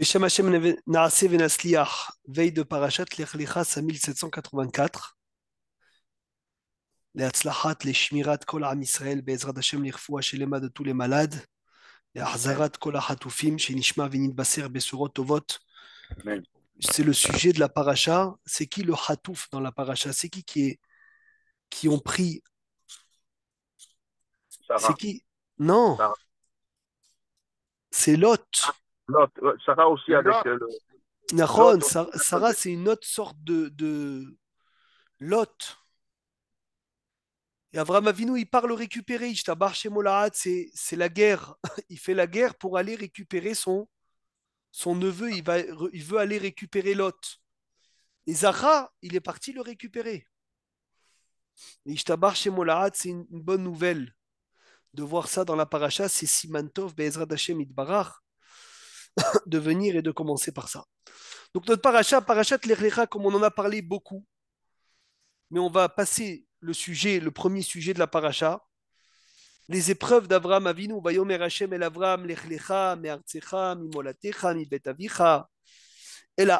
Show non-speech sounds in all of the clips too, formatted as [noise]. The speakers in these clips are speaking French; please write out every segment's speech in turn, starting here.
Beshem Hashem Naase Venasliach, veille de Parachat, l'Echlicha 5784. Les Hatzlahat, les Shmirat, Kol Am Israël, Bezrat Hashem, les mains de tous les malades. Les Ahzarat, Kol Hatoufim, chez Nishma Venit Baser, Besurot Tovot. C'est le sujet de la paracha. C'est qui le Hatouf dans la paracha C'est qui qui, est, qui ont pris. C'est qui Non. C'est Lot. Ah. Sarah aussi avec euh, Sarah, c'est une autre sorte de, Lot. Et Avram Avinu, il part le récupérer. Ishtabar c'est la guerre. [laughs] Il fait la guerre pour aller récupérer son, son neveu. Il, va, il veut aller récupérer Lot. Et Zara, il est parti le récupérer. Et Ishtabar c'est une, bonne nouvelle de voir ça dans la paracha. C'est Simantov Be'ezrat Hashem [coughs] de venir et de commencer par ça. Donc notre paracha, parachat l'Erlecha, comme on en a parlé beaucoup, mais on va passer le sujet, le premier sujet de la paracha, les épreuves d'Avraham Avinu, Mer Hashem el Avraham me'artzecha, mi'molatecha, el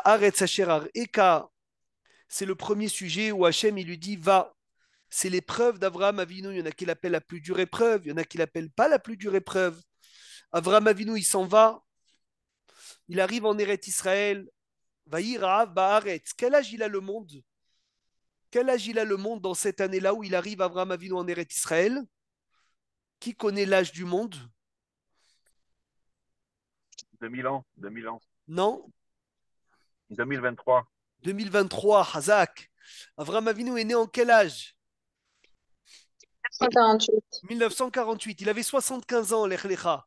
C'est le premier sujet où Hachem il lui dit va. C'est l'épreuve d'Avraham Avinu. Il y en a qui l'appellent la plus dure épreuve, il y en a qui l'appellent pas la plus dure épreuve. Avram Avinu, il s'en va, il arrive en Eretz Israël. Vaïrav Quel âge il a le monde Quel âge il a le monde dans cette année-là où il arrive Avraham Avinu en Eretz Israël Qui connaît l'âge du monde 2000 ans. Non 2023. 2023, Hazak. Avram Avinu est né en quel âge 1948. 1948. Il avait 75 ans, l'Echlecha.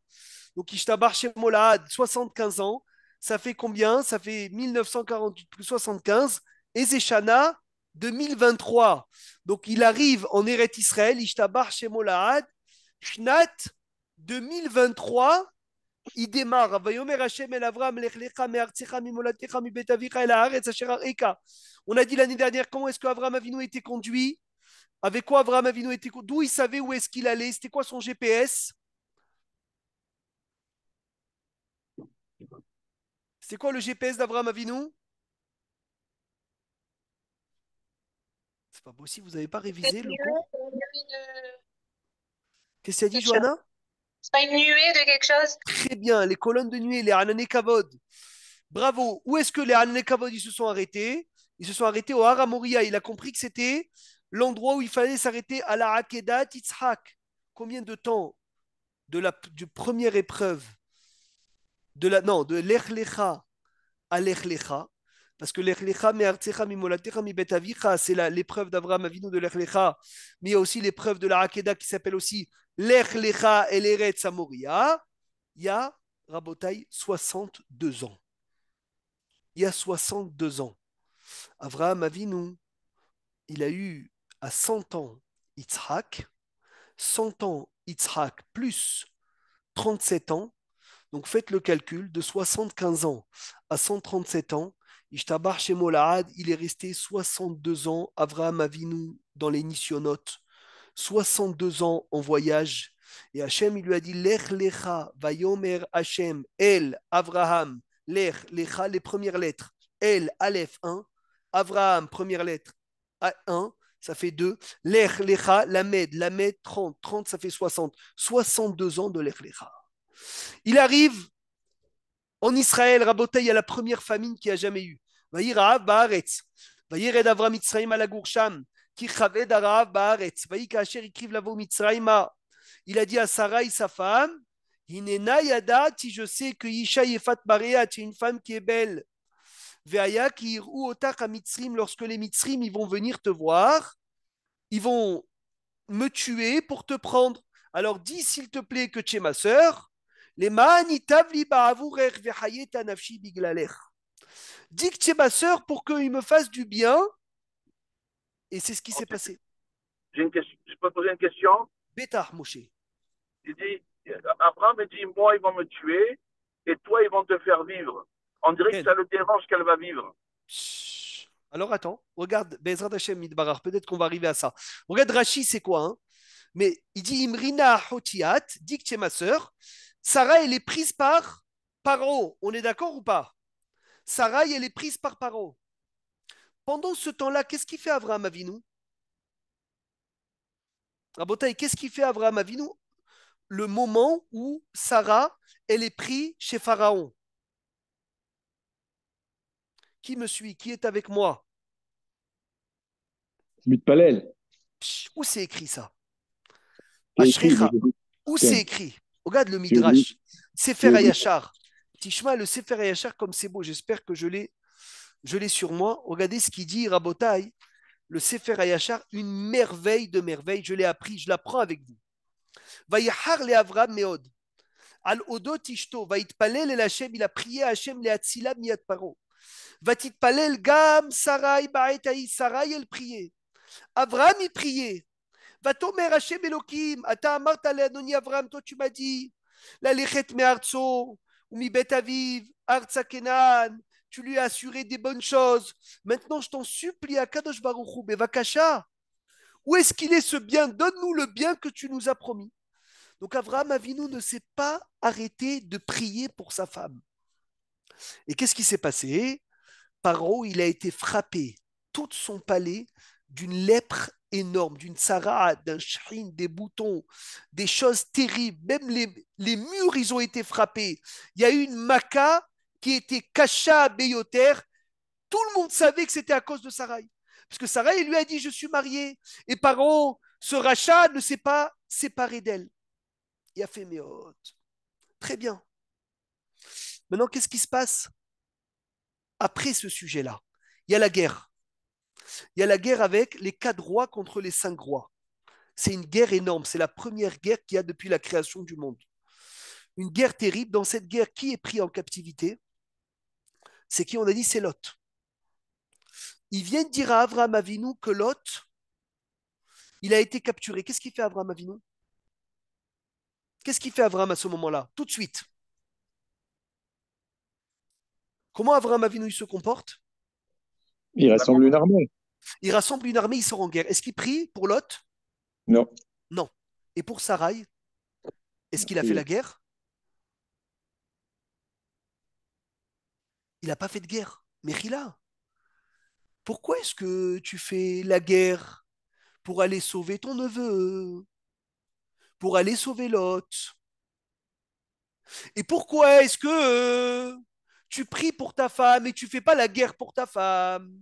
Donc Ishtabar Shemolaad, 75 ans, ça fait combien Ça fait 1948 plus 75, et 2023. Donc il arrive en Eret Israël, Ishtabar Shemolaad, Shnat 2023. Il démarre. On a dit l'année dernière comment est-ce qu'Avram Avinu était conduit, avec quoi Avram Avinu était conduit, d'où il savait où est-ce qu'il allait, c'était quoi son GPS. C'est quoi le GPS d'Abraham Avinu C'est pas possible, vous n'avez pas révisé le Qu'est-ce a dit, Johanna C'est une nuée de quelque chose Très bien, les colonnes de nuée, les Hanané Bravo. Où est-ce que les Hanané se sont arrêtés Ils se sont arrêtés au Haramoria. Il a compris que c'était l'endroit où il fallait s'arrêter à la Hakeda Titzhak. Combien de temps de la, première épreuve de la, non, de l'Echlecha à l'Echlecha, parce que l'Echlecha, c'est l'épreuve d'Abraham Avinu de l'Echlecha, mais il y a aussi l'épreuve de la Hakeda qui s'appelle aussi l'Echlecha et l'Eretz Il y a, Rabotai, 62 ans. Il y a 62 ans. Abraham Avinu, il a eu à 100 ans Yitzhak, 100 ans Yitzhak plus 37 ans, donc faites le calcul, de 75 ans à 137 ans, Ishtabar chez il est resté 62 ans, Avraham Avinu dans les Nisionotes, 62 ans en voyage. Et Hachem, il lui a dit, Lech lecha, vayomer Hachem, El, Avraham, Lech lecha, les premières lettres, El, Aleph 1, Avraham, première lettre, 1, ça fait 2, Lech lecha, Lamed, Lamed 30, 30, ça fait 60, 62 ans de Lech lecha. Il arrive en Israël, Rabotei, il y a la première famine qu'il a jamais eu. Vaïraav Baaretz. Vaïred Avram Mitzrayim à la Gourcham. Kichaved Araav Baaretz. Vaïk Asher écrive la voix Il a dit à Saraï sa femme, Inena Yada, si je sais que Yishai et Barea, tu es une femme qui est belle. Veaya ou Otak à lorsque les Mitzrim, ils vont venir te voir, ils vont me tuer pour te prendre. Alors dis, s'il te plaît, que tu es ma sœur. » Les er Dicte ma soeur pour qu'il me fasse du bien. Et c'est ce qui s'est passé. J'ai une question. Je peux poser une question Bétah, Moshe. Il dit Abraham me dit Moi, ils vont me tuer et toi, ils vont te faire vivre. On dirait que ça le dérange qu'elle va vivre. Alors attends, regarde, Bezrat Hashem Midbarar, peut-être qu'on va arriver à ça. Regarde Rachi, c'est quoi hein? Mais il dit Imrina Hotiat, Dis que tu ma sœur, Sarah, elle est prise par Paro. On est d'accord ou pas Sarah, elle est prise par Paro. Pendant ce temps-là, qu'est-ce qu'il fait Avraham Avinu Rabotaï, qu'est-ce qu'il fait Avraham Avinu Le moment où Sarah, elle est prise chez Pharaon. Qui me suit Qui est avec moi Mitpalel. Où c'est écrit ça Où c'est écrit Regarde le Midrash. Sefer Ayachar. Tishma, le Sefer Ayachar, comme c'est beau. J'espère que je l'ai, je l'ai sur moi. Regardez ce qu'il dit Rabotai. Le Sefer Ayachar, une merveille de merveille. Je l'ai appris, je l'apprends avec vous. Vayahar le Avram Meod. Al Odot Ishto. Vayitpalel el Hashem. Il a prié Hashem le Atsilam miyat paro. Palel gam Sarai baetai. Sarai, elle priait. Avram, il priait. Vatomer Hashem Elokim, Ata Amarta Anoni Avram, toi tu m'as dit, La Lechet ou mi Bet Aviv, Artsa Kenan, tu lui as assuré des bonnes choses. Maintenant, je t'en supplie, Akadosh Baruchou, Bevakasha, où est-ce qu'il est ce bien Donne-nous le bien que tu nous as promis. Donc Avraham Avinu ne s'est pas arrêté de prier pour sa femme. Et qu'est-ce qui s'est passé Paro, il a été frappé, tout son palais, d'une lèpre énorme, d'une Sarah, d'un shrine, des boutons, des choses terribles. Même les, murs, ils ont été frappés. Il y a eu une maca qui était cachée à Béoter. Tout le monde savait que c'était à cause de Sarai. Parce que Sarai lui a dit Je suis mariée. Et Paro, ce rachat, ne s'est pas séparé d'elle. Il a fait Méot. Oh, très bien. Maintenant, qu'est-ce qui se passe après ce sujet-là Il y a la guerre il y a la guerre avec les quatre rois contre les cinq rois. C'est une guerre énorme. C'est la première guerre qu'il y a depuis la création du monde. Une guerre terrible. Dans cette guerre, qui est pris en captivité C'est qui On a dit c'est Lot. Ils viennent dire à Avram Avinu que Lot, il a été capturé. Qu'est-ce qu'il fait Avram Avinu Qu'est-ce qu'il fait Avram à ce moment-là Tout de suite. Comment Avram Avinu il se comporte Il ressemble une armée. Il rassemble une armée, il sort en guerre. Est-ce qu'il prie pour Lot Non. Non. Et pour Sarai, est-ce qu'il a fait la guerre Il n'a pas fait de guerre. mais Rila, pourquoi est-ce que tu fais la guerre pour aller sauver ton neveu Pour aller sauver Lot Et pourquoi est-ce que euh, tu pries pour ta femme et tu fais pas la guerre pour ta femme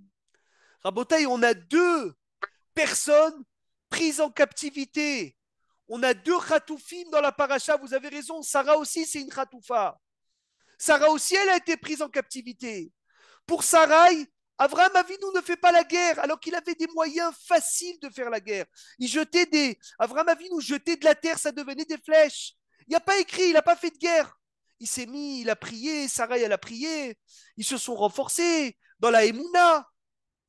Rabotaï, on a deux personnes prises en captivité. On a deux khatoufim dans la paracha, vous avez raison. Sarah aussi, c'est une khatoufa. Sarah aussi, elle a été prise en captivité. Pour Sarai, Avram Avinu ne fait pas la guerre, alors qu'il avait des moyens faciles de faire la guerre. Il jetait des. Avram Avinu jetait de la terre, ça devenait des flèches. Il n'y a pas écrit, il n'a pas fait de guerre. Il s'est mis, il a prié, Sarah elle a prié. Ils se sont renforcés dans la Emouna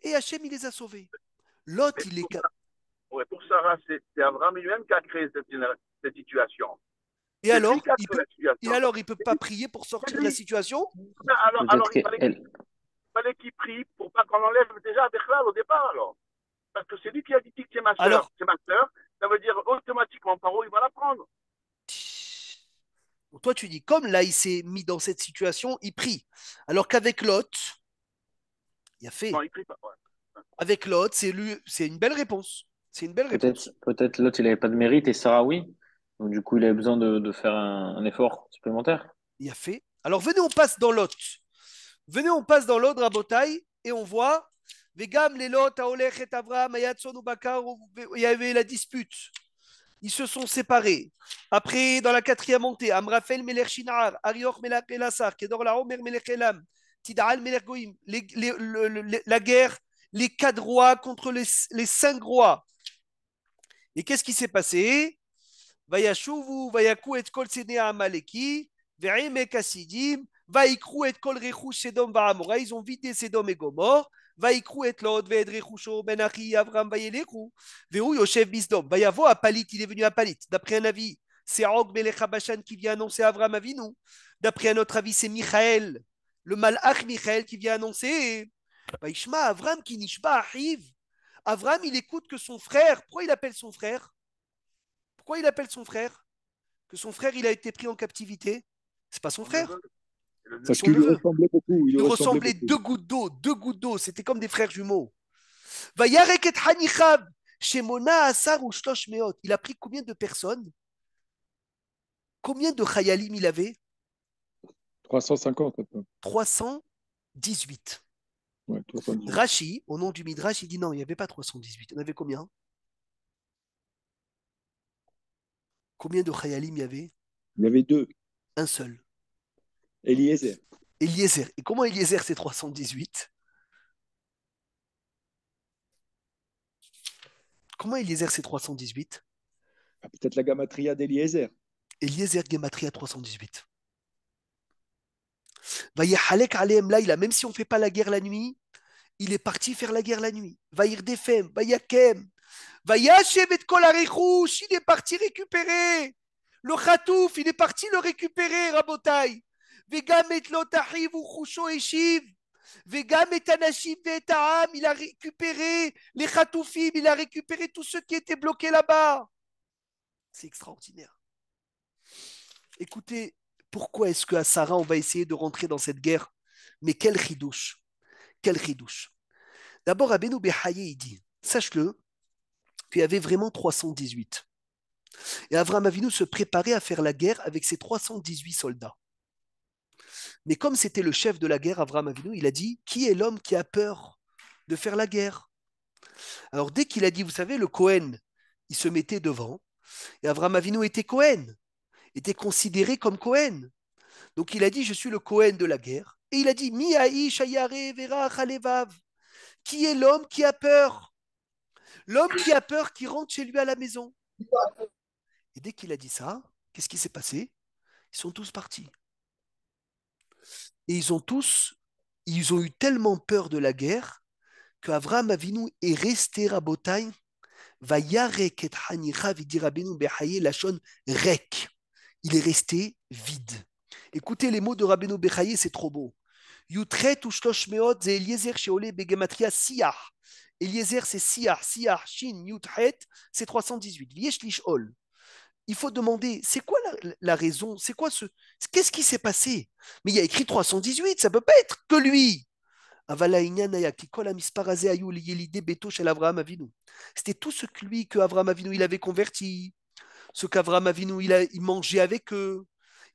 et Hachem, il les a sauvés. L'autre, il est. Ouais, pour Sarah, c'est Abraham lui-même qui a créé cette, situation. Et alors, il peut, ne peut pas prier pour sortir de la situation ben, Alors, il fallait qu'il prie pour pas qu'on enlève déjà Bechlal au départ, alors. Parce que c'est lui qui a dit que c'est ma soeur. C'est ma soeur. Ça veut dire automatiquement, Paro, il va la prendre. Toi, tu dis, comme là, il s'est mis dans cette situation, il prie. Alors qu'avec l'autre, il a fait. Non, il prie pas, avec l'autre, c'est lui... une belle réponse. C'est une belle réponse. Peut-être peut l'autre, il n'avait pas de mérite et Sarah, oui. Donc, du coup, il avait besoin de, faire un, effort supplémentaire. Il a fait. Alors, venez, on passe dans l'autre. Venez, on passe dans l'autre à et on voit. Vegam, les il y avait la dispute. Ils se sont séparés. Après, dans la quatrième montée, Amraphel Melerchinar Arioch Kedor Laomer La guerre les quatre rois contre les, les cinq rois. Et qu'est-ce qui s'est passé Vayashuvu, vayaku et kol amaleki, ve'ime kasidim, vaikru et kol Rechou sedom va'amora. Ils ont vidé Se'dom et Gomor, Vaikru et l'od ve'ed rechusho ben achi Avram va'yelechu. Ve'ou yoshev bisdom. Vayavo Palit. il est venu à Palit. D'après un avis, c'est Og Melech qui vient annoncer Avram Avinu. D'après un autre avis, c'est Michael, le malach Michael qui vient annoncer bah, Avram qui arrive. Avram, il écoute que son frère. Pourquoi il appelle son frère Pourquoi il appelle son frère Que son frère, il a été pris en captivité C'est pas son frère. Parce qu'il ressemblait Il, ressemblait, deux gouttes d'eau, deux gouttes d'eau. C'était comme des frères jumeaux. Il a pris combien de personnes Combien de Chayalim il avait 350. 318 rachi au nom du Midrash, il dit non, il n'y avait pas 318. Il y en avait combien Combien de Khayalim il y avait Il y avait deux. Un seul. Eliezer. Eliezer. Et comment Eliezer, c'est 318 Comment Eliezer, c'est 318 ah, Peut-être la gamatria d'Eliezer. Eliezer, gamatria 318 même si on ne fait pas la guerre la nuit, il est parti faire la guerre la nuit. yakem Defem, Vayakem, et Kolarichouch, il est parti récupérer. Le Khatouf, il est parti le récupérer, Rabotai. Vegam et l'Otahiv ou Eshiv. Vegam et Anashim il a récupéré les Khatoufim, il a récupéré tous ceux qui étaient bloqués là-bas. C'est extraordinaire. Écoutez pourquoi est-ce que Sarah, on va essayer de rentrer dans cette guerre Mais quel ridouche Quel ridouche D'abord, à Behaye, il dit Sache-le, qu'il y avait vraiment 318. Et Avram Avinu se préparait à faire la guerre avec ses 318 soldats. Mais comme c'était le chef de la guerre, Avram Avinu, il a dit Qui est l'homme qui a peur de faire la guerre Alors, dès qu'il a dit Vous savez, le Cohen, il se mettait devant, et Avram Avinu était Cohen était considéré comme Cohen. Donc il a dit, je suis le Cohen de la guerre. Et il a dit, Chayare, Vera Qui est l'homme qui a peur L'homme qui a peur qui rentre chez lui à la maison. Et dès qu'il a dit ça, qu'est-ce qui s'est passé Ils sont tous partis. Et ils ont tous, ils ont eu tellement peur de la guerre qu'Avram Avinu est resté à va yarek et Hanicha, Rabbeinu Behaye, Lachon Rek il est resté vide. Écoutez les mots de Rabbeinu Bechaye, c'est trop beau. Yutret ou meot ze Eliezer sheole begematria siyah. Eliezer c'est siyah, siyah, shin, yutret, c'est 318. Lieshlish ol. Il faut demander, c'est quoi la, raison C'est quoi ce. Qu'est-ce qui s'est passé Mais il y a écrit 318, ça peut pas être que lui c'était tout ce que lui que Avraham Avinu il avait converti, ce qu'Avram Avinu, il, a, il mangeait avec eux,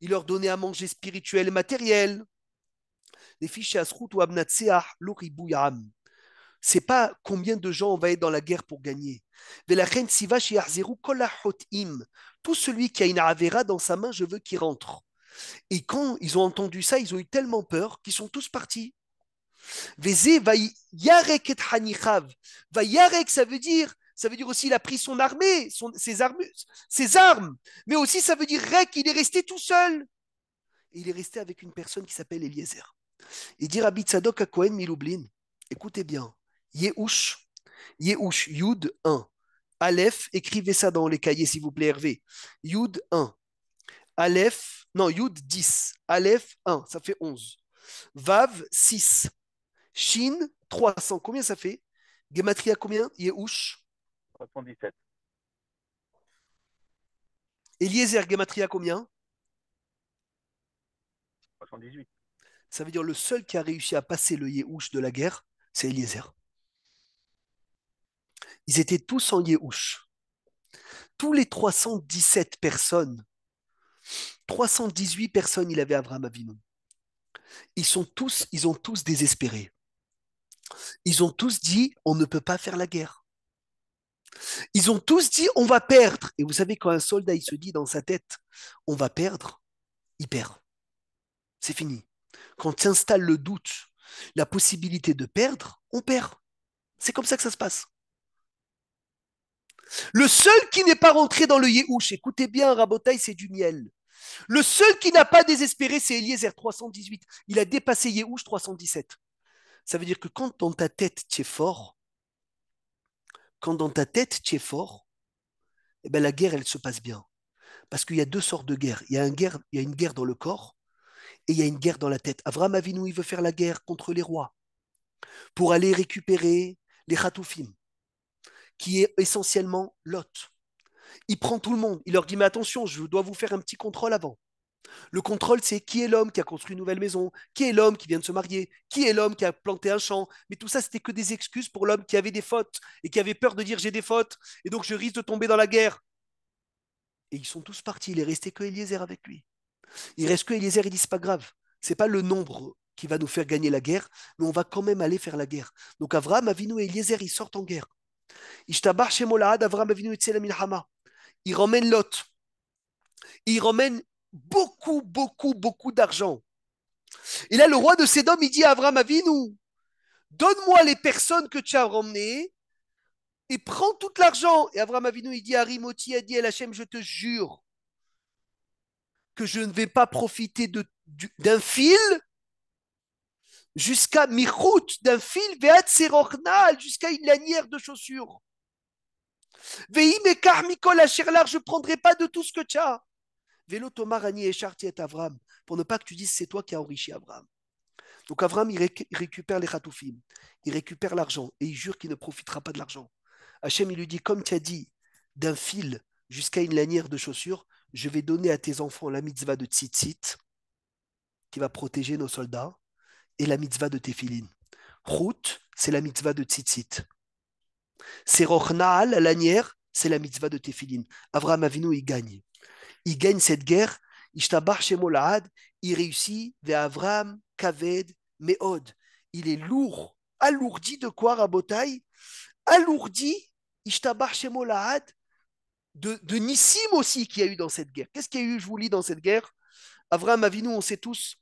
il leur donnait à manger spirituel et matériel. Les fiches C'est pas combien de gens on va être dans la guerre pour gagner. Tout celui qui a une avera dans sa main, je veux qu'il rentre. Et quand ils ont entendu ça, ils ont eu tellement peur qu'ils sont tous partis. va yarek et hanichav. Va yarek, ça veut dire ça veut dire aussi il a pris son armée, ses, armes, ses armes. Mais aussi, ça veut dire qu'il est resté tout seul. il est resté avec une personne qui s'appelle Eliezer. Il dit Rabbi Tzadok à Cohen Miloublin écoutez bien, Yehush, Yehush, Yud 1, Aleph, écrivez ça dans les cahiers, s'il vous plaît, Hervé. Yud 1, Aleph, non, Yud 10, Aleph 1, ça fait 11. Vav 6, Shin 300, combien ça fait Gematria combien Yehush 77 Eliezer Gematria combien 78. Ça veut dire le seul qui a réussi à passer le Yehouch de la guerre, c'est Eliezer. Ils étaient tous en Yehush. Tous les 317 personnes, 318 personnes, il avait Abraham Avinu. Ils sont tous, ils ont tous désespéré. Ils ont tous dit, on ne peut pas faire la guerre ils ont tous dit on va perdre. Et vous savez, quand un soldat il se dit dans sa tête on va perdre, il perd. C'est fini. Quand s'installe le doute, la possibilité de perdre, on perd. C'est comme ça que ça se passe. Le seul qui n'est pas rentré dans le Yéhouch écoutez bien, Rabotaï, c'est du miel. Le seul qui n'a pas désespéré, c'est Eliezer 318. Il a dépassé Yéhouch 317. Ça veut dire que quand dans ta tête tu es fort, quand dans ta tête tu es fort, eh ben, la guerre, elle se passe bien. Parce qu'il y a deux sortes de guerres. Il y a, une guerre, il a une guerre dans le corps et il y a une guerre dans la tête. Avram Avinu, il veut faire la guerre contre les rois pour aller récupérer les Khatoufim, qui est essentiellement Lot. Il prend tout le monde. Il leur dit, mais attention, je dois vous faire un petit contrôle avant. Le contrôle, c'est qui est l'homme qui a construit une nouvelle maison, qui est l'homme qui vient de se marier, qui est l'homme qui a planté un champ. Mais tout ça, c'était que des excuses pour l'homme qui avait des fautes et qui avait peur de dire j'ai des fautes et donc je risque de tomber dans la guerre. Et ils sont tous partis. Il est resté que Eliezer avec lui. Il reste que Eliezer. Il dit c'est pas grave. C'est pas le nombre qui va nous faire gagner la guerre, mais on va quand même aller faire la guerre. Donc Avram, Avinu et Eliezer, ils sortent en guerre. Ishtabar et Hama. Ils ramènent Lot. Ils ramènent beaucoup, beaucoup, beaucoup d'argent. Et là, le roi de Sédom, il dit à Avram Avinu, donne-moi les personnes que tu as ramenées et prends tout l'argent. Et Avram Avinu, il dit à Rimoti, il dit à Hachem, je te jure que je ne vais pas profiter d'un fil jusqu'à mi d'un fil, jusqu'à une lanière de chaussures. Veim et je ne prendrai pas de tout ce que tu as. Vélo Thomas et Avram, pour ne pas que tu dises c'est toi qui as enrichi Avram. Donc Avram, il, récupère les Khatoufim, il récupère l'argent et il jure qu'il ne profitera pas de l'argent. Hachem, il lui dit Comme tu as dit, d'un fil jusqu'à une lanière de chaussures, je vais donner à tes enfants la mitzvah de tzitzit, qui va protéger nos soldats, et la mitzvah de tefilin. Route, c'est la mitzvah de tzitzit. C'est la lanière, c'est la mitzvah de tefilin. Avram Avinu, il gagne il gagne cette guerre, Ishtabar il réussit, Avram, Kaved, Mehod. Il est lourd, alourdi de quoi, Rabotai Alourdi, Ishtabar Shemolaad, de, de Nissim aussi qu'il y a eu dans cette guerre. Qu'est-ce qu'il y a eu, je vous lis, dans cette guerre Avram Avinu, on sait tous,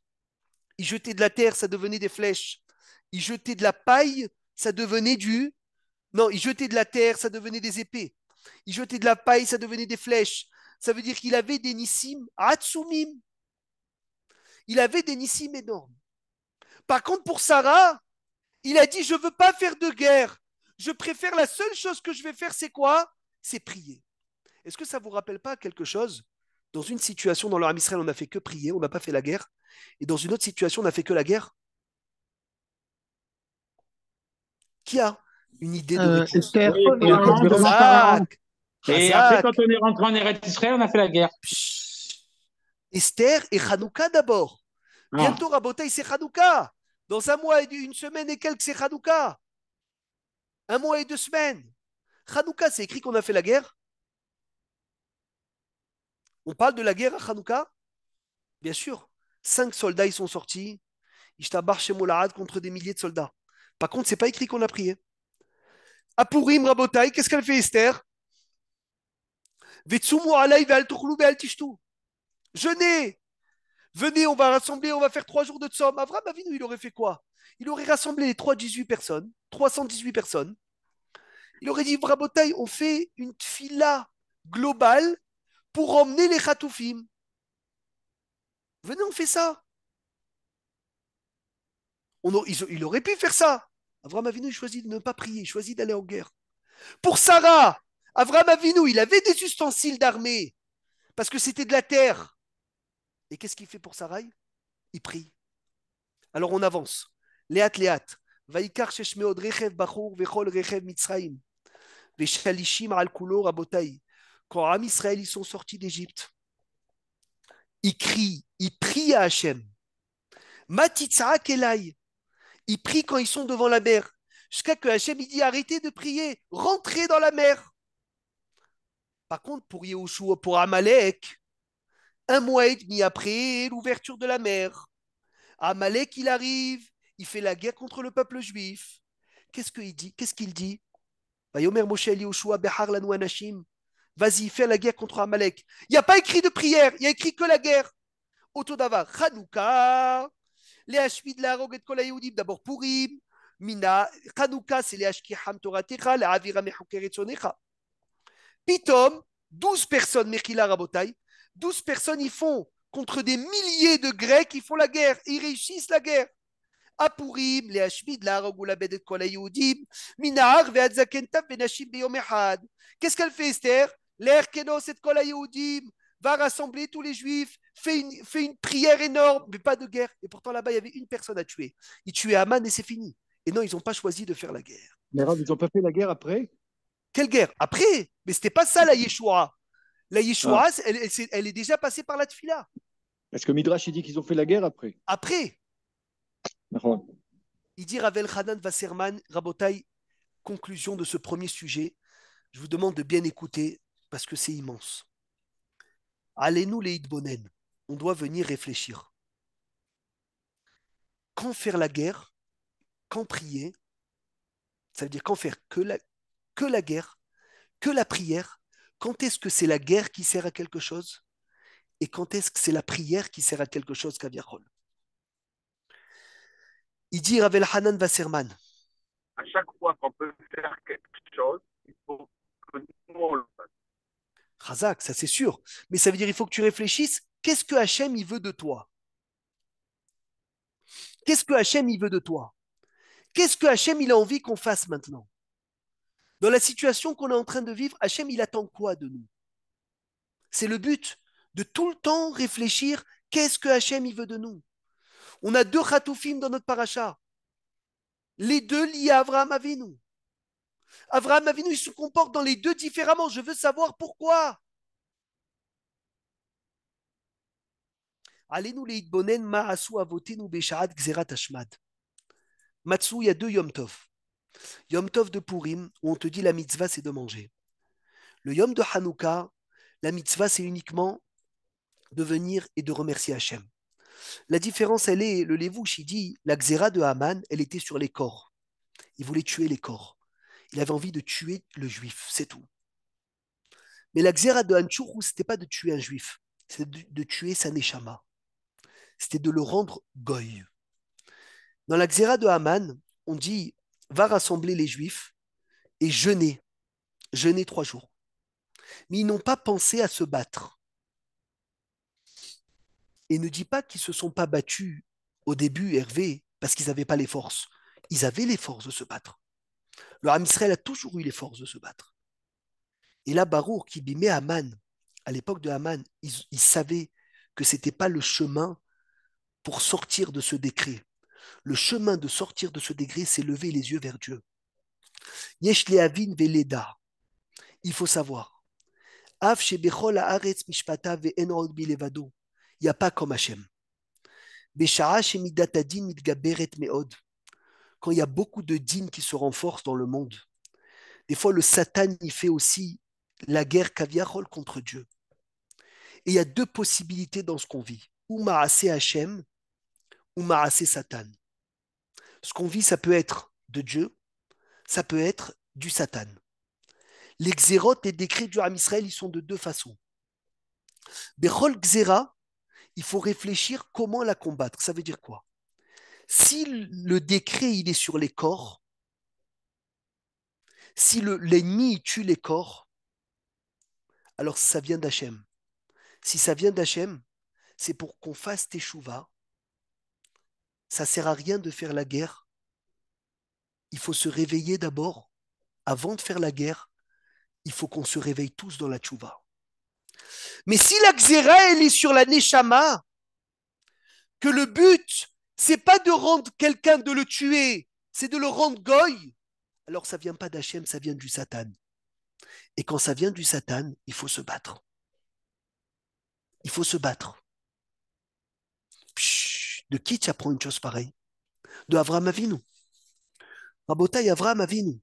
il jetait de la terre, ça devenait des flèches. Il jetait de la paille, ça devenait du... Non, il jetait de la terre, ça devenait des épées. Il jetait de la paille, ça devenait des flèches ça veut dire qu'il avait des nissim atsumim. Il avait des nissim énormes. Par contre, pour Sarah, il a dit Je ne veux pas faire de guerre. Je préfère la seule chose que je vais faire, c'est quoi C'est prier. Est-ce que ça ne vous rappelle pas quelque chose Dans une situation, dans l'armée Israël, on n'a fait que prier, on n'a pas fait la guerre. Et dans une autre situation, on n'a fait que la guerre. Qui a une idée de. Euh, et après, quand on est rentré en Eretz Israël, on a fait la guerre. Esther et Hanouka d'abord. Ah. Bientôt, Rabotai, c'est Hanouka. Dans un mois et une semaine et quelques, c'est Hanouka. Un mois et deux semaines. Hanouka, c'est écrit qu'on a fait la guerre. On parle de la guerre à Hanouka Bien sûr. Cinq soldats, ils sont sortis. tabarrent chez contre des milliers de soldats. Par contre, c'est pas écrit qu'on a prié. À Pourim, Rabotai, qu'est-ce qu'elle fait Esther Jeûnez. Venez, on va rassembler, on va faire trois jours de tsom. Avram Avinu, il aurait fait quoi Il aurait rassemblé les 318 personnes, 318 personnes. Il aurait dit, Brabotaï, on fait une fila globale pour emmener les Khatoufim. Venez, on fait ça. il, aurait pu faire ça. Avram Avinu, il choisit de ne pas prier, il choisit d'aller en guerre. Pour Sarah, Avram Avinu, il avait des ustensiles d'armée parce que c'était de la terre. Et qu'est-ce qu'il fait pour Sarai Il prie. Alors on avance. Léat, léat. Vaikar sheshmeod rechev bachur vechol rechev mitzraim. Veshalishim al kulo Quand Am Israël, ils sont sortis d'Égypte, ils crient, ils prient à Hachem. Matitsa kelai. Ils prient quand ils sont devant la mer. Jusqu'à que Hachem, il dit arrêtez de prier, rentrez dans la mer. Par contre, pour Yehoshua, pour Amalek, un mois et demi après l'ouverture de la mer, Amalek, il arrive, il fait la guerre contre le peuple juif. Qu'est-ce qu'il dit Qu'est-ce qu'il dit bah, Vas-y, fais la guerre contre Amalek. Il n'y a pas écrit de prière, il n'y a écrit que la guerre. Autodava, Hanouka, les Hashmi de la Rogue et d'abord Purim, Mina, Hanouka, c'est les Hashki Ham Toratecha, la Avira Mechokeretzonecha. Pitom, 12 personnes, Merkila Rabotai, 12 personnes, ils font contre des milliers de Grecs, ils font la guerre, ils réussissent la guerre. Apurim, les la Bedet Qu'est-ce qu'elle fait, Esther? L'air cette va rassembler tous les juifs, fait une, prière énorme, mais pas de guerre. Et pourtant, là-bas, il y avait une personne à tuer. Ils tuaient Aman et c'est fini. Et non, ils n'ont pas choisi de faire la guerre. Mais ils n'ont pas fait la guerre après quelle guerre Après, mais ce n'était pas ça la Yeshua. La Yeshua, ah. elle, est déjà passée par la Tfila. est ce que Midrash, dit qu'ils ont fait la guerre après. Après. Il dit Ravel Hanan Wasserman, Rabotai, conclusion de ce premier sujet. Je vous demande de bien écouter parce que c'est immense. Allez-nous les hitbonen, On doit venir réfléchir. Quand faire la guerre Quand prier Ça veut dire quand faire que la, que la guerre, que la prière, quand est-ce que c'est la guerre qui sert à quelque chose et quand est-ce que c'est la prière qui sert à quelque chose, Kaviarol Il dit Ravel Hanan Wasserman. À chaque fois qu'on peut faire quelque chose, il faut que nous le Razak, ça c'est sûr. Mais ça veut dire qu'il faut que tu réfléchisses qu'est-ce que Hachem il veut de toi Qu'est-ce que Hachem il veut de toi Qu'est-ce que Hachem il a envie qu'on fasse maintenant dans la situation qu'on est en train de vivre, Hachem, il attend quoi de nous C'est le but de tout le temps réfléchir qu'est-ce que Hachem il veut de nous. On a deux Khatoufim dans notre paracha. Les deux liés à Avraham Avinu. Avraham Avinu, il se comporte dans les deux différemment. Je veux savoir pourquoi. Allez-nous les ma Avotenu bishad Gzerat Matsu, il y a deux Yom Yom Tov de Purim, où on te dit la mitzvah, c'est de manger. Le Yom de Hanouka, la mitzvah, c'est uniquement de venir et de remercier Hachem. La différence, elle est, le Lévouche, il dit, la xéra de Haman, elle était sur les corps. Il voulait tuer les corps. Il avait envie de tuer le juif, c'est tout. Mais la xéra de Hanchourou, ce n'était pas de tuer un juif, c'était de, tuer sa neshama. C'était de le rendre goy. Dans la xéra de Haman, on dit va rassembler les Juifs et jeûner, jeûner trois jours. Mais ils n'ont pas pensé à se battre. Et ne dis pas qu'ils ne se sont pas battus au début, Hervé, parce qu'ils n'avaient pas les forces. Ils avaient les forces de se battre. Le Ram a toujours eu les forces de se battre. Et là, Barour qui bimait Haman, à l'époque de Haman, ils, ils savaient que ce n'était pas le chemin pour sortir de ce décret. Le chemin de sortir de ce degré, c'est lever les yeux vers Dieu. Il faut savoir. Il n'y a pas comme Hachem. Quand il y a beaucoup de dîmes qui se renforcent dans le monde, des fois le Satan y fait aussi la guerre caviarole contre Dieu. Et il y a deux possibilités dans ce qu'on vit. Ou Hachem, ou Maasé Satan. Ce qu'on vit, ça peut être de Dieu, ça peut être du Satan. Les xérotes et décrets du Ham Israël, ils sont de deux façons. Bechol xéra, il faut réfléchir comment la combattre. Ça veut dire quoi Si le décret, il est sur les corps, si l'ennemi tue les corps, alors ça vient d'Hachem. Si ça vient d'Hachem, c'est pour qu'on fasse teshuvah ça sert à rien de faire la guerre. Il faut se réveiller d'abord. Avant de faire la guerre, il faut qu'on se réveille tous dans la tchouva. Mais si la xéra, elle est sur la neshama, que le but, c'est pas de rendre quelqu'un, de le tuer, c'est de le rendre goy, alors ça vient pas d'Hachem, ça vient du Satan. Et quand ça vient du Satan, il faut se battre. Il faut se battre. De qui tu apprends une chose pareille De Avram Avinu. Rabotai Avram Avinu.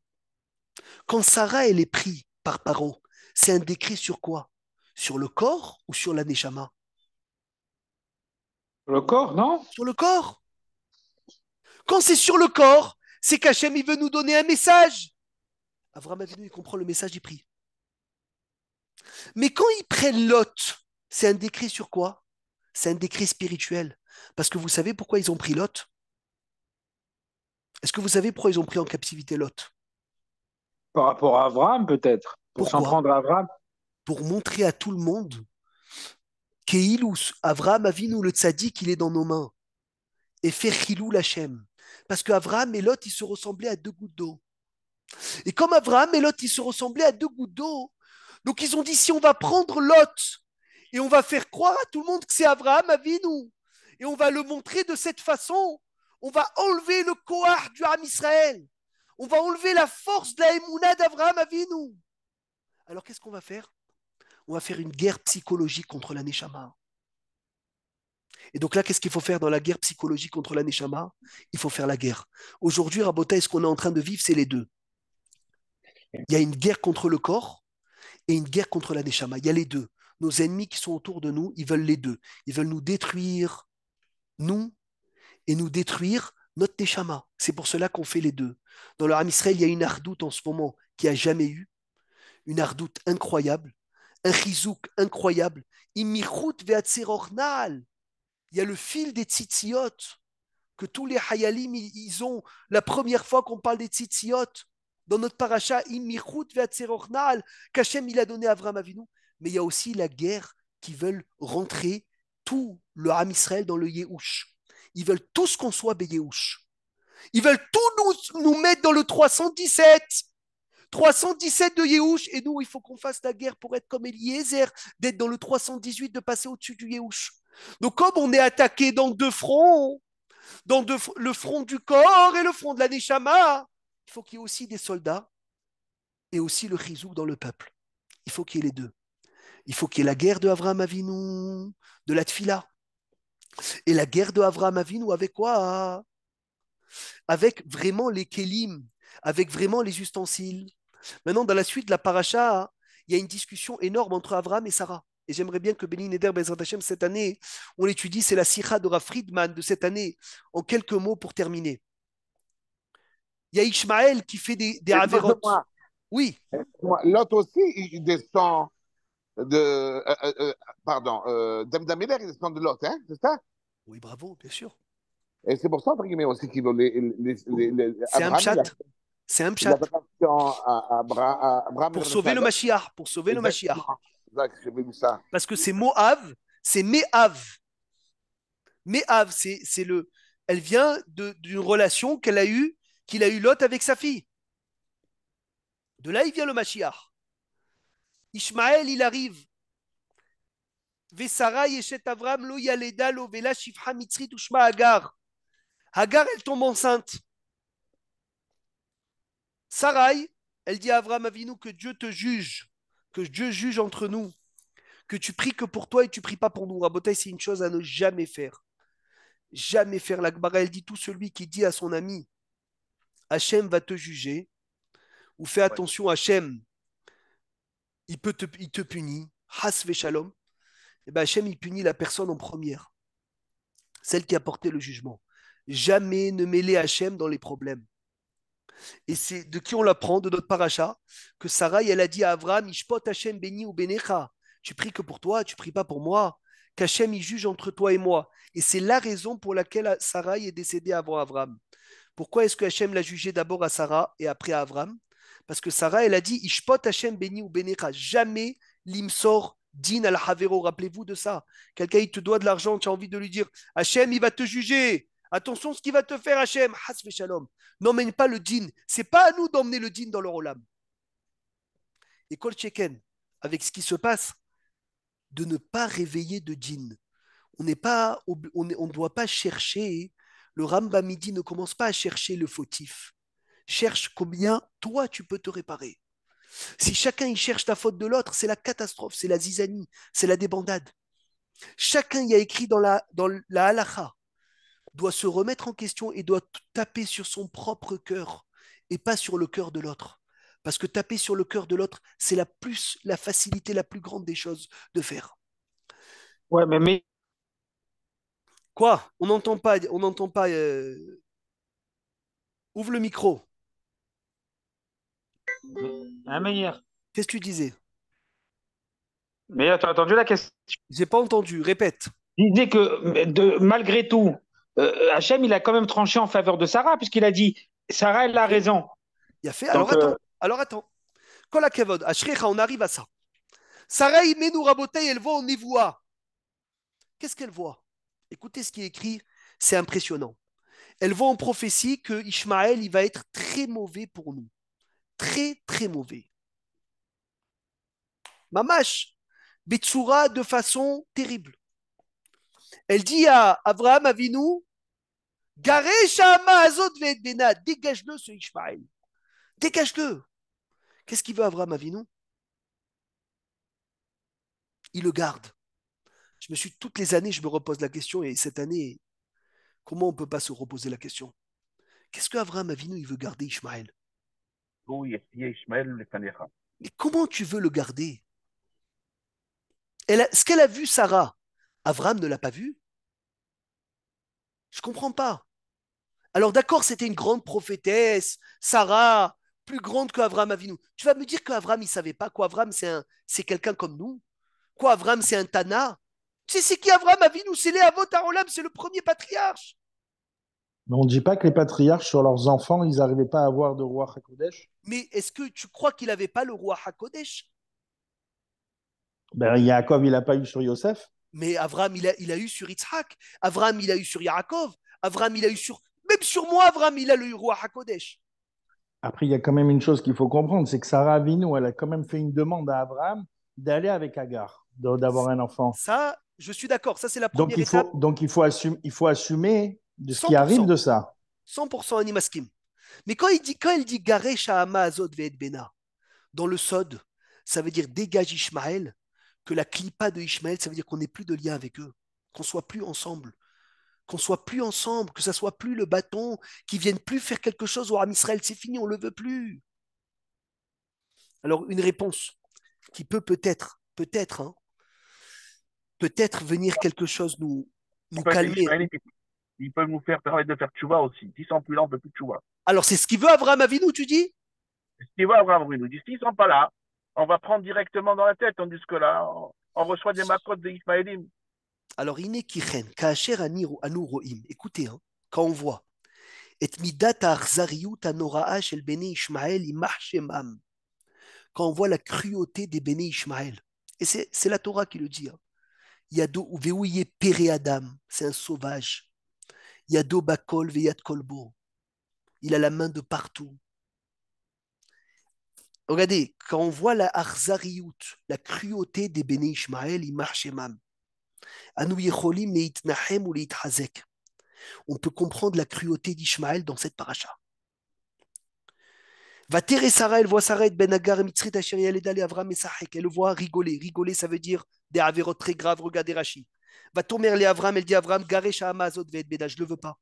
Quand Sarah, elle est prise par Paro, c'est un décret sur quoi Sur le corps ou sur la Neshama Le corps, non Sur le corps. Quand c'est sur le corps, c'est qu'Hachem, il veut nous donner un message. Avram Avinu, il comprend le message, il prie. Mais quand il prend Lot, c'est un décret sur quoi C'est un décret spirituel. Parce que vous savez pourquoi ils ont pris Lot Est-ce que vous savez pourquoi ils ont pris en captivité Lot Par rapport à Avram, peut-être. Pour s'en prendre à Abraham. Pour montrer à tout le monde qu'Eilus, Abraham Avinu, le tzaddik, qu'il est dans nos mains. Et faire Hilou l'Hachem. Parce qu'Abraham et Lot, ils se ressemblaient à deux gouttes d'eau. Et comme Avram et Lot, ils se ressemblaient à deux gouttes d'eau, donc ils ont dit si on va prendre Lot et on va faire croire à tout le monde que c'est Abraham Avinu, et on va le montrer de cette façon. On va enlever le Kohar du Ham Israël. On va enlever la force de la Emouna d'Abraham Avinu. Alors qu'est-ce qu'on va faire On va faire une guerre psychologique contre la Neshama. Et donc là, qu'est-ce qu'il faut faire dans la guerre psychologique contre la Neshama Il faut faire la guerre. Aujourd'hui, Rabota, ce qu'on est en train de vivre, c'est les deux. Il y a une guerre contre le corps et une guerre contre la Neshama. Il y a les deux. Nos ennemis qui sont autour de nous, ils veulent les deux. Ils veulent nous détruire, nous et nous détruire notre teshama. C'est pour cela qu'on fait les deux. Dans le Ham il y a une ardoute en ce moment qui a jamais eu, une ardoute incroyable, un rizouk incroyable. Il y a le fil des tzitziot que tous les hayalim ils ont la première fois qu'on parle des tzitziot dans notre paracha qu'Hachem il a donné à Avram Avinu. Mais il y a aussi la guerre qui veulent rentrer tout le Ham Israël dans le Yéhouch. Ils veulent tous qu'on soit Béyehush. Ils veulent tout nous, mettre dans le 317. 317 de Yehush. Et nous, il faut qu'on fasse la guerre pour être comme Eliezer, d'être dans le 318, de passer au-dessus du Yéhouch. Donc, comme on est attaqué dans deux fronts, dans le front du corps et le front de la Neshama, il faut qu'il y ait aussi des soldats et aussi le Chizou dans le peuple. Il faut qu'il y ait les deux. Il faut qu'il y ait la guerre de Avram Avinu, de la Tfila. Et la guerre de Avram Avinu, avec quoi Avec vraiment les kelim, avec vraiment les ustensiles. Maintenant, dans la suite de la paracha, il y a une discussion énorme entre Avram et Sarah. Et j'aimerais bien que Béni Neder Bezrat cette année, on l'étudie, c'est la sira de Friedman de cette année, en quelques mots pour terminer. Il y a Ishmael qui fait des, des Oui. L'autre aussi, il descend de, euh, euh, euh, pardon, euh, Damdameler, il descend de Lot, hein, c'est ça Oui, bravo, bien sûr. Et c'est pour ça, entre guillemets, aussi qu'ils les, oh, les, les, C'est un chat. C'est un chat. pour sauver le Mashiach, pour sauver le Mashiach. Exact, ça. Parce que c'est Moav, c'est Meav. Meav, c'est le. Elle vient d'une relation qu'elle a eue, qu'il a eu Lot avec sa fille. De là, il vient le Mashiach. Ishmaël, il arrive. Avram, Hagar. elle tombe enceinte. Sarai, elle dit à Avram Avinu que Dieu te juge, que Dieu juge entre nous, que tu pries que pour toi et tu pries pas pour nous. Rabotai, c'est une chose à ne jamais faire. Jamais faire. L'Akbara, elle dit tout celui qui dit à son ami Hachem va te juger, ou fais attention, Hachem, il, peut te, punit, Has Shalom, et ben, Hachem, il punit la personne en première, celle qui a porté le jugement. Jamais ne mêler Hachem dans les problèmes. Et c'est de qui on l'apprend, de notre paracha, que Sarah, elle a dit à Avram, Ishpot Hachem béni ou bénécha. Tu pries que pour toi, tu pries pas pour moi. Qu'Hachem, il juge entre toi et moi. Et c'est la raison pour laquelle Sarah est décédée avant Avram. Pourquoi est-ce que Hachem l'a jugé d'abord à Sarah et après à Avram parce que Sarah, elle a dit Ishpot Hashem béni ou bénira jamais l'imsor din al havero. Rappelez-vous de ça. Quelqu'un, il te doit de l'argent, tu as envie de lui dire Hachem, il va te juger. Attention ce qu'il va te faire, Hachem. shalom. N'emmène pas le din. C'est pas à nous d'emmener le din dans le Et Kolcheken, avec ce qui se passe, de ne pas réveiller de din. On n'est pas, on ne doit pas chercher. Le Rambamidi ne commence pas à chercher le fautif cherche combien toi tu peux te réparer. Si chacun y cherche la faute de l'autre, c'est la catastrophe, c'est la zizanie, c'est la débandade. Chacun y a écrit dans la, dans la halakha, doit se remettre en question et doit taper sur son propre cœur et pas sur le cœur de l'autre. Parce que taper sur le cœur de l'autre, c'est la plus la facilité la plus grande des choses de faire. Ouais, mais, mais... quoi On n'entend pas, on n'entend pas. Euh, ouvre le micro. Qu'est-ce que tu disais Mais tu as entendu la question J'ai pas entendu, répète. Il disait que malgré tout, euh, Hachem, il a quand même tranché en faveur de Sarah, puisqu'il a dit Sarah, elle a raison. Il a fait. alors euh, attends, alors attends. on arrive à ça. Sarah, nous elle voit, on y voit. Qu'est-ce qu'elle voit Écoutez ce qui est écrit, c'est impressionnant. Elle voit en prophétie que Ishmaël, il va être très mauvais pour nous très, très mauvais. Mamash, Betsoura de façon terrible. Elle dit à Abraham Avinu, dégage-le ce Ishmael. Dégage-le. Qu'est-ce qu'il veut Abraham Avinu Il le garde. Je me suis toutes les années, je me repose la question et cette année, comment on ne peut pas se reposer la question Qu'est-ce que Avinu il veut garder Ishmaël mais comment tu veux le garder elle Ce qu'elle a vu, Sarah, Avram ne l'a pas vu Je ne comprends pas. Alors d'accord, c'était une grande prophétesse, Sarah, plus grande qu'Avram Avinu. Tu vas me dire qu'Avram, il ne savait pas, qu'Avram, c'est quelqu'un comme nous, qu'Avram, c'est un Tana. Tu sais, c'est qui Avram Avinu C'est les c'est le premier patriarche. Mais on ne dit pas que les patriarches, sur leurs enfants, ils n'arrivaient pas à avoir de roi Hakodesh Mais est-ce que tu crois qu'il n'avait pas le roi Hakodesh ben, Yaakov, il n'a pas eu sur Yosef. Mais Avram, il a, eu sur Yitzhak. Avram, il a eu sur Yaakov. Avram, il a eu sur. Même sur moi, Avram, il a le roi Hakodesh. Après, il y a quand même une chose qu'il faut comprendre c'est que Sarah Avinu, elle a quand même fait une demande à Avram d'aller avec Agar, d'avoir un enfant. Ça, je suis d'accord. Ça, c'est la première donc, donc, il faut, il faut assumer de ce qui arrive de ça. 100% animaskim. Mais quand, il dit, quand il dit Garesh Hama Azod Bena, dans le Sod, ça veut dire dégage Ishmaël, que la clipa de Ishmaël, ça veut dire qu'on n'ait plus de lien avec eux, qu'on soit plus ensemble, qu'on soit plus ensemble, que ça soit plus le bâton, qu'ils viennent plus faire quelque chose au Ram Israël, c'est fini, on ne le veut plus. Alors une réponse qui peut peut-être, peut-être, hein, peut-être venir quelque chose nous, nous calmer ils peuvent nous faire permettre de faire tchouva aussi. S'ils sont plus là, on ne peut plus tchouva. Alors, c'est ce qu'il veut Abraham Avinu, tu dis C'est ce qu'il veut Abraham Avinu. Il dit s'ils sont pas là, on va prendre directement dans la tête, On tandis que là, on, reçoit des macotes des Ismaélim. Alors, Ine Kichen, Kacher Roim, Écoutez, hein, quand on voit. Et midat arzariut anorah shel bene Ismaël imachemam. Quand on voit la cruauté des béné Ismaël. Et c'est la Torah qui le dit. Hein. Yado adam. C'est un sauvage. Il a la main de partout. Regardez, quand on voit la Arzariout, la cruauté des Béné Ishmael, marche Anu Yecholim ou On peut comprendre la cruauté d'Ishmaël dans cette paracha. Va terrer Sarah, elle voit Sarah Ben Agar et Mitzrit Asher et Avram et Sahek. Elle voit rigoler. Rigoler, ça veut dire des très graves. Regardez Rashi. Va tomber les Avram, elle dit Avram, garecha Amazot Beda, je ne le veux pas.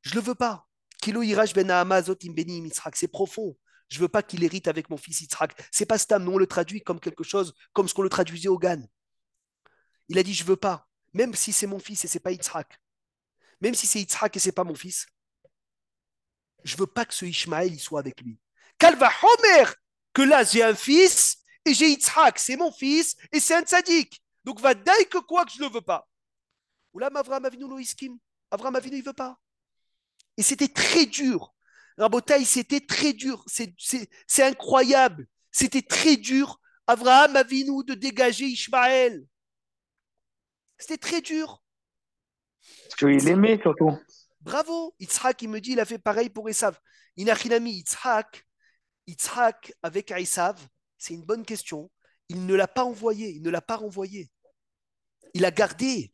Je ne le veux pas. Kilo Irash Ben Amazot Imbeni Mitzrak, c'est profond. Je ne veux pas qu'il hérite avec mon fils Yitzhak. C'est pas Stam, nous on le traduit comme quelque chose, comme ce qu'on le traduisait au Gan. Il a dit Je ne veux pas, même si c'est mon fils et c'est pas Yitzhak. Même si c'est Yitzhak et c'est pas mon fils, je ne veux pas que ce Ishmaël soit avec lui. Calva Homer, que là j'ai un fils et j'ai Yitzhak, c'est mon fils et c'est un tzaddik. Donc va dire que quoi que je ne veux pas. Oulam Avram Avinu lo iskim. Avram Avinu, il veut pas. Et c'était très dur. Rabotaï, c'était très dur. C'est incroyable. C'était très dur, Avraham Avinu, de dégager Ishmael C'était très dur. Parce qu'il aimait surtout. Bravo. Itzhak il me dit, il a fait pareil pour Esav. Inachinami, Itzhak, Itzhak avec Esav, c'est une bonne question il ne l'a pas envoyé, il ne l'a pas renvoyé. Il a gardé.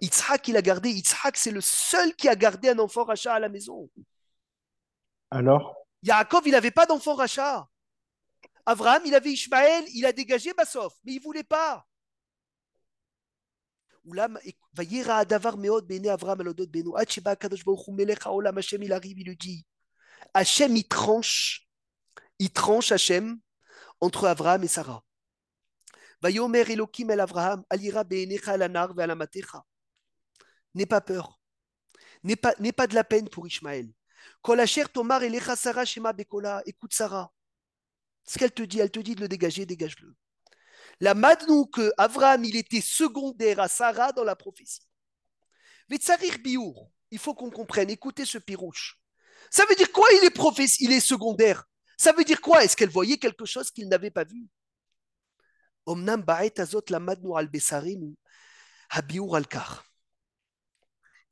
Itzhak, il a gardé. Itzhak, c'est le seul qui a gardé un enfant rachat à la maison. Alors Yaakov, il n'avait pas d'enfant rachat. Abraham, il avait Ishmael. il a dégagé Bassof, mais il ne voulait pas. Hachem, ah, il tranche, il tranche Hachem entre Abraham et Sarah. Vayomer el alira N'aie pas peur. N'aie pas, pas de la peine pour Ishmaël. tomar Sarah shema Écoute Sarah. Ce qu'elle te dit, elle te dit de le dégager, dégage-le. La madnou que il était secondaire à Sarah dans la prophétie. biour. Il faut qu'on comprenne. Écoutez ce pirouche. Ça veut dire quoi il est, prophétie, il est secondaire ça veut dire quoi Est-ce qu'elle voyait quelque chose qu'il n'avait pas vu il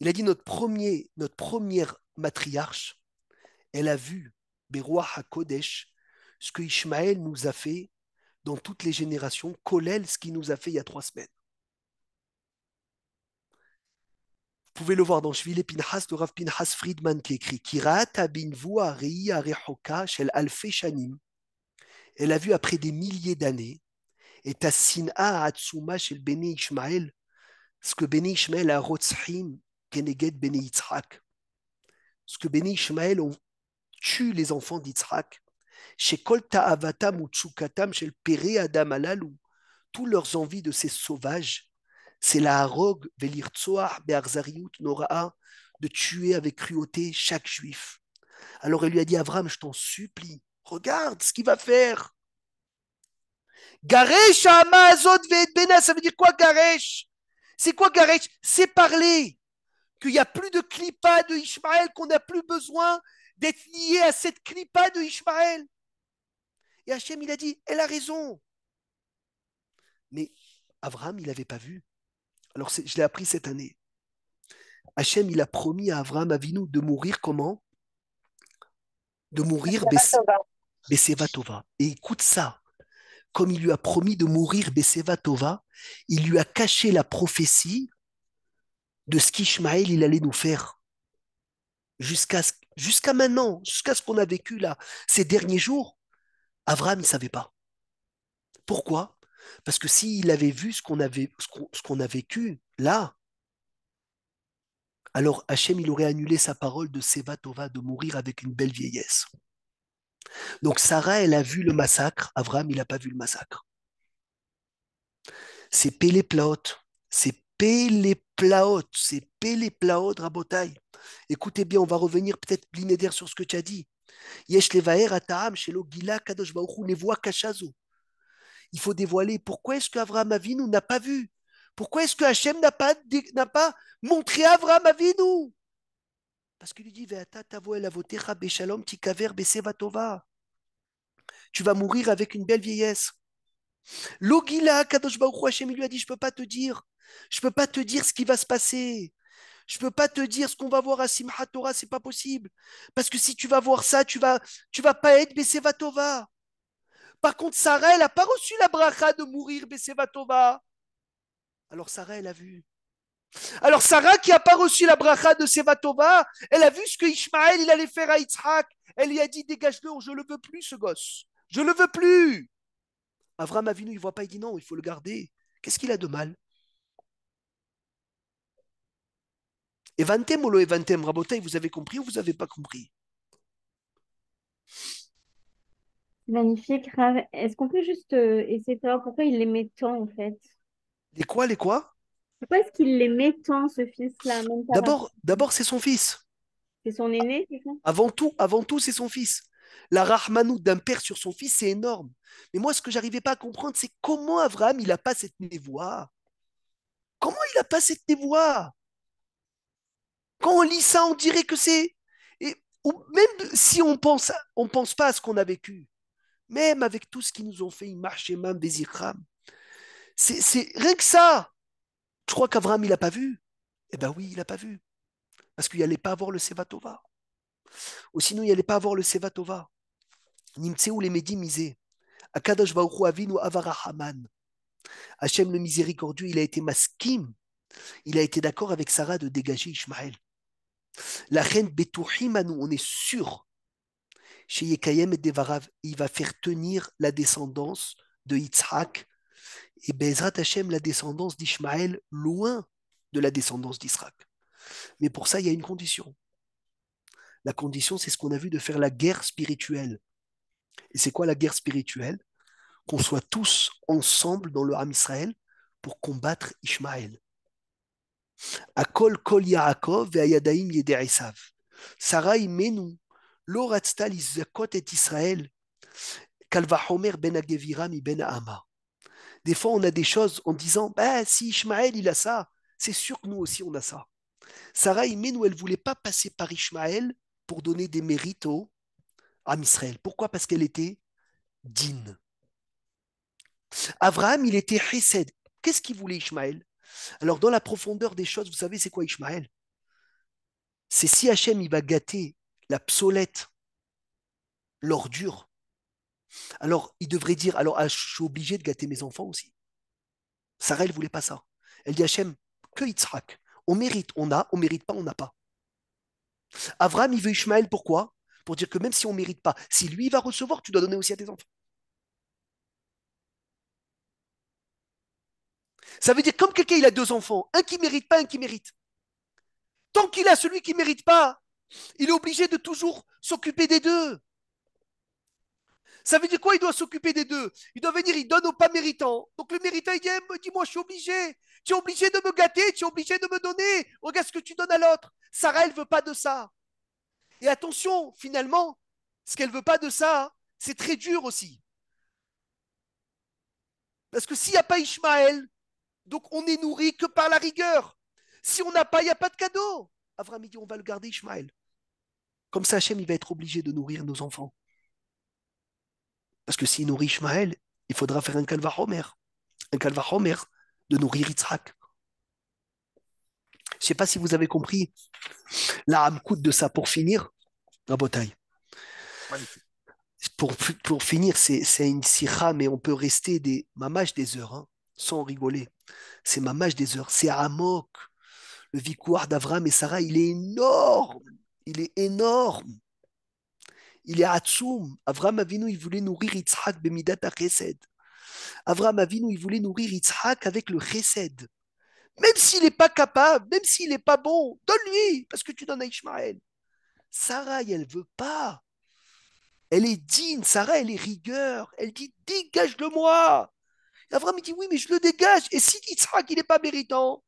a dit notre, premier, notre première matriarche, elle a vu, à kodesh ce que Ishmaël nous a fait dans toutes les générations, collèle ce qu'il nous a fait il y a trois semaines. pouvez le voir dans Shvile Pinhas, de Rav Pinhas Friedman qui écrit Kirat abinvu ari arehoka shel alfe Elle a vu après des milliers d'années, et tasin'a atsuma shel Beni Ishmael, ce que Beni Ishmael a rotzhim keneged Beni Yitzhak. Ce que Beni Ishmael ont tué les enfants d'Yitzhak. Chez Kolta Avatam ou Tsukatam, chez le Péré Adam Alalou, tous leurs envies de ces sauvages, c'est la harog noraa de tuer avec cruauté chaque juif. Alors elle lui a dit Avram, je t'en supplie, regarde ce qu'il va faire. Garesh Amazot ça veut dire quoi Garesh C'est quoi Garesh C'est parler qu'il n'y a plus de clipa de Ishmael qu'on n'a plus besoin d'être lié à cette clipa de Ishmael Et Hachem, il a dit, elle a raison. Mais Avram, il n'avait pas vu. Alors, je l'ai appris cette année. Hachem, il a promis à Avram Avinu de mourir comment De mourir Beseva Et écoute ça. Comme il lui a promis de mourir Beseva il lui a caché la prophétie de ce qu'Ishmaël il allait nous faire. Jusqu'à jusqu'à maintenant, jusqu'à ce qu'on a vécu là, ces derniers jours, Avram ne savait pas. Pourquoi parce que s'il avait vu ce qu'on avait, ce qu'on, a vécu là, alors Hachem, il aurait annulé sa parole de Tova, de mourir avec une belle vieillesse. Donc Sarah, elle a vu le massacre, Avram, il n'a pas vu le massacre. C'est Péléplaot, c'est Péléplaot, c'est Péléplaot Rabotai. Écoutez bien, on va revenir peut-être blinéder sur ce que tu as dit. Yesh Levaer Shelo Gila Kadosh Kachazo il faut dévoiler. Pourquoi est-ce qu'Avraham Avinu n'a pas vu Pourquoi est-ce que Hachem n'a pas, n'a pas montré Avraham Avinu Parce qu'il lui dit Tu vas mourir avec une belle vieillesse. Logila, Kadosh Hachem, il lui a dit Je ne peux pas te dire. Je ne peux pas te dire ce qui va se passer. Je ne peux pas te dire ce qu'on va voir à Simchat Torah, c'est pas possible. Parce que si tu vas voir ça, tu vas, tu vas pas être Tova. Par contre, Sarah, elle n'a pas reçu la bracha de mourir Bessevatova. Alors Sarah, elle a vu. Alors Sarah, qui n'a pas reçu la bracha de Sevatova, elle a vu ce que Ishmaël il allait faire à Yitzhak. Elle lui a dit dégage-le, je le veux plus, ce gosse. Je le veux plus. Avram vu, il voit pas, il dit non, il faut le garder. Qu'est-ce qu'il a de mal Evantem ou lo evantem, vous avez compris ou vous n'avez pas compris Magnifique, grave. Est-ce qu'on peut juste euh, essayer de savoir pourquoi il les met tant en fait Les quoi, les quoi Pourquoi est-ce qu'il les met tant ce fils-là D'abord, d'abord c'est son fils. C'est son aîné, c'est ça Avant tout, avant tout, c'est son fils. La Rahmanou d'un père sur son fils, c'est énorme. Mais moi, ce que j'arrivais pas à comprendre, c'est comment Abraham, il n'a pas cette névoie. Comment il n'a pas cette névoie Quand on lit ça, on dirait que c'est... Et, même si on pense, on pense pas à ce qu'on a vécu même avec tout ce qu'ils nous ont fait, ils et même des C'est rien que ça. je crois qu'Avram, il n'a pas vu Eh bien oui, il n'a pas vu. Parce qu'il n'allait pas avoir le Sevatova. Ou sinon, il n'allait pas avoir le Sevatova. ou les médimisés. Akadash ou Avinu Avarahaman. Hachem le miséricordieux, il a été maskim. Il a été d'accord avec Sarah de dégager Ishmaël. La reine Betouhim, on est sûr et Devarav, il va faire tenir la descendance de Yitzhak et Bezrat Hashem, la descendance d'Ishmaël, loin de la descendance d'Israël. Mais pour ça, il y a une condition. La condition, c'est ce qu'on a vu de faire la guerre spirituelle. Et c'est quoi la guerre spirituelle Qu'on soit tous ensemble dans le Ham Israël pour combattre Ishmaël. Akol kol Yaakov et Ayadaim Sarai ben des fois, on a des choses en disant, bah, si Ishmaël, il a ça, c'est sûr que nous aussi, on a ça. Sarah il elle ne voulait pas passer par Ishmaël pour donner des mérites à Israël. Pourquoi Parce qu'elle était digne. Avraham, il était Chesed. Qu'est-ce qu'il voulait Ishmaël Alors, dans la profondeur des choses, vous savez, c'est quoi Ishmaël C'est si Hachem, il va gâter la l'ordure. Alors, il devrait dire, alors ah, je suis obligé de gâter mes enfants aussi. Sarah, elle ne voulait pas ça. Elle dit Hachem, que Yitzhak On mérite, on a, on ne mérite pas, on n'a pas. Avram, il veut Ishmaël, pourquoi Pour dire que même si on ne mérite pas, si lui va recevoir, tu dois donner aussi à tes enfants. Ça veut dire comme quelqu'un, il a deux enfants, un qui mérite pas, un qui mérite. Tant qu'il a celui qui ne mérite pas, il est obligé de toujours s'occuper des deux. Ça veut dire quoi Il doit s'occuper des deux. Il doit venir, il donne au pas méritants Donc le méritant, il dit eh, Dis-moi, je suis obligé. Tu es obligé de me gâter, tu es obligé de me donner. Regarde ce que tu donnes à l'autre. Sarah, elle ne veut pas de ça. Et attention, finalement, ce qu'elle ne veut pas de ça, c'est très dur aussi. Parce que s'il n'y a pas Ishmaël, donc on n'est nourri que par la rigueur. Si on n'a pas, il n'y a pas de cadeau. Avram dit on va le garder Ishmaël. Comme ça, Hachem, il va être obligé de nourrir nos enfants. Parce que s'il nourrit Ishmaël, il faudra faire un Omer, Un Omer, de nourrir Yitzhak. Je ne sais pas si vous avez compris la coûte de ça. Pour finir, la ah, bouteille. Pour, pour finir, c'est une sira, mais on peut rester des mamages des heures, hein, sans rigoler. C'est mamages des heures, c'est amok. Le vicouard d'Avram et Sarah, il est énorme. Il est énorme. Il est Tsoum. Avram Avinu, il voulait nourrir Yitzhak Bemidata Chesed. Avram Avinu, il voulait nourrir Yitzhak avec le Chesed. Même s'il n'est pas capable, même s'il n'est pas bon, donne-lui, parce que tu donnes à Ishmaël. Sarah, elle ne veut pas. Elle est digne, Sarah, elle est rigueur. Elle dit Dégage-le-moi. Avram, dit Oui, mais je le dégage. Et si Yitzhak, il n'est pas méritant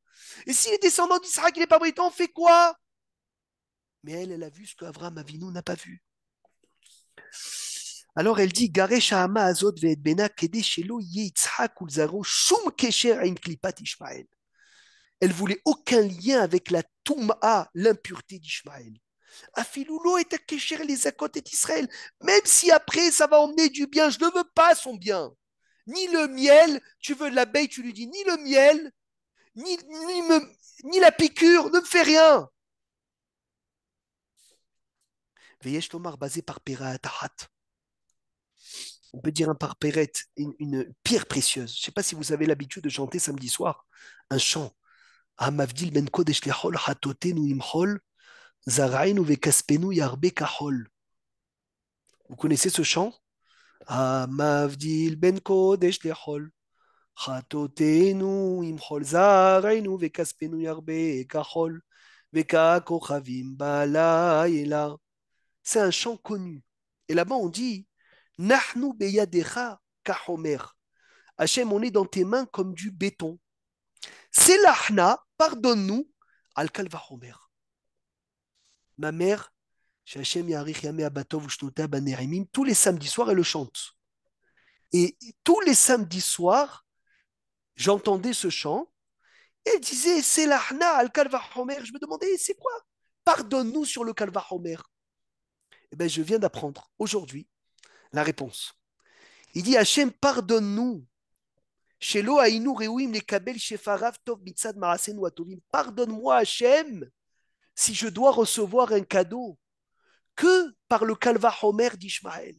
et si les descendants d'Israël n'est pas britannique, on fait quoi Mais elle, elle a vu ce qu'Avram Avinu n'a pas vu. Alors elle dit Bena Klipat Elle voulait aucun lien avec la Touma, l'impureté d'Ismaël. est à Kesher les d'Israël, Même si après ça va emmener du bien, je ne veux pas son bien. Ni le miel, tu veux de l'abeille, tu lui dis ni le miel, ni, ni, ni la piqûre ne me fait rien. Veyesh Tomar, basé par Pera On peut dire un par une, pierre précieuse. Je ne sais pas si vous avez l'habitude de chanter samedi soir un chant. Amavdil ah, ben kodesh lechol hatotenu imchol zarainu vekaspenu yarbe kahol. Vous connaissez ce chant Amavdil ah, ben kodesh lechol c'est un chant connu. Et là-bas, on dit Nahnu beyadecha kahomer. Hachem, on est dans tes mains comme du béton. C'est lahna, pardonne-nous, al Ma mère, ben tous les samedis soirs, elle le chante. Et tous les samedis soirs, j'entendais ce chant et disait C'est l'ahna, al-kalva Je me demandais C'est quoi Pardonne-nous sur le kalva homer. Eh bien, je viens d'apprendre aujourd'hui la réponse. Il dit Hachem, pardonne-nous. Pardonne-moi, Hachem, si je dois recevoir un cadeau que par le Kalva Homer d'Ishmaël.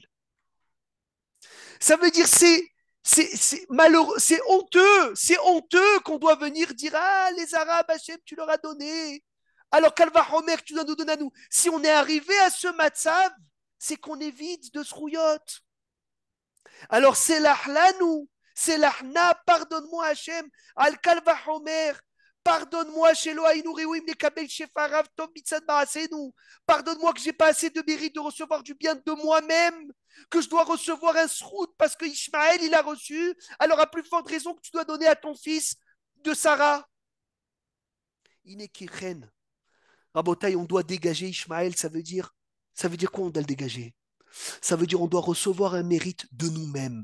Ça veut dire c'est c'est malheureux, c'est honteux, c'est honteux qu'on doit venir dire Ah, les Arabes, Hachem, tu leur as donné. Alors qu'Alva Homer, tu dois nous donner à nous. Si on est arrivé à ce matzav, c'est qu'on évite de se rouillotte. Alors c'est l'ahla, nous, c'est l'ahna, pardonne-moi Hachem, al-kalva Homer, Pardonne-moi, Shelo nous. Pardonne-moi que j'ai pas assez de mérite de recevoir du bien de moi-même, que je dois recevoir un srout parce que Ishmaël, il a reçu. Alors, à plus forte raison que tu dois donner à ton fils de Sarah. Rabotaï, on doit dégager Ishmaël, ça veut dire, ça veut dire quoi on doit le dégager Ça veut dire on doit recevoir un mérite de nous-mêmes.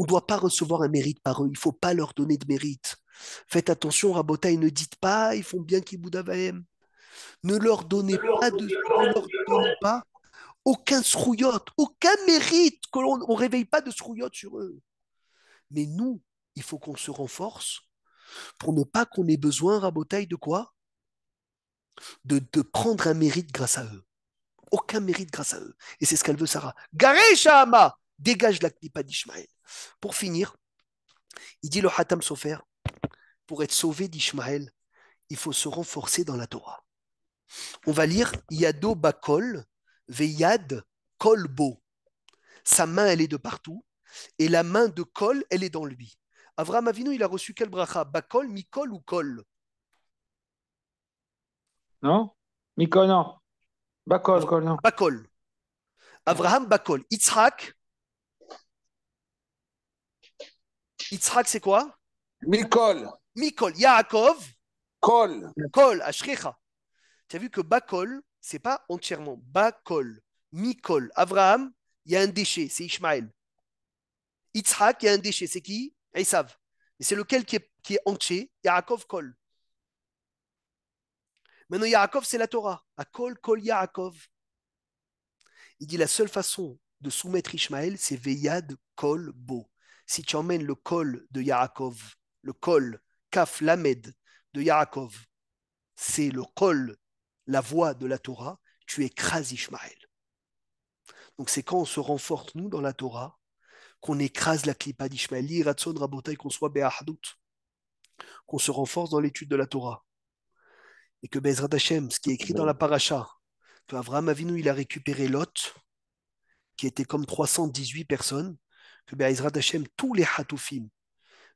On ne doit pas recevoir un mérite par eux, il ne faut pas leur donner de mérite. Faites attention, rabotaï, ne dites pas, ils font bien qu'ils aime Ne leur donnez pas, de, leur pas aucun srouillotte, aucun mérite que ne réveille pas de srouillotte sur eux. Mais nous, il faut qu'on se renforce pour ne pas qu'on ait besoin, rabotaï, de quoi de, prendre un mérite grâce à eux. Aucun mérite grâce à eux. Et c'est ce qu'elle veut, Sarah. Garé, Dégage la d'Ishmaël. Pour finir, il dit le Hatam Sofer pour être sauvé d'Ishmaël, il faut se renforcer dans la Torah. On va lire Yado Bakol, Veyad Kolbo. Sa main, elle est de partout, et la main de Kol, elle est dans lui. Avraham Avinu, il a reçu quel bracha Bakol, Mikol ou Kol Non Mikol, non. Bakol, Kol, non. Bakol. Avraham, Bakol. Itzrak. Itzrak, c'est quoi Mikol. Mikol, Yaakov. Kol. Kol, Ashrecha. Tu as vu que Bakol, c'est pas entièrement Bakol, Mikol. Avraham, il y a un déchet, c'est Ishmael. Itzhak, il y a un déchet, c'est qui Mais c'est lequel qui est, qui est entier Yaakov, Kol. Maintenant, Yaakov, c'est la Torah. Akol, Kol, Yaakov. Il dit la seule façon de soumettre Ishmael, c'est Veyad, Kol, Bo. Si tu emmènes le Kol de Yaakov, le Kol, Kaf Lamed de Yaakov, c'est le col, la voix de la Torah, tu écrases Ishmaël. Donc c'est quand on se renforce, nous, dans la Torah, qu'on écrase la clipa d'Ishmaël, qu'on soit Béahadout, qu'on se renforce dans l'étude de la Torah. Et que Bezrat Hashem, ce qui est écrit dans la paracha, que Avram Avinu, il a récupéré Lot, qui était comme 318 personnes, que Bezrat Hashem, tous les Hatoufim,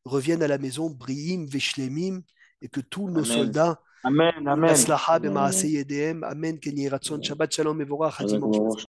reviennent à la maison brihim Veshlemim, et que tous nos soldats, Amen, Amen. Amen. Amen.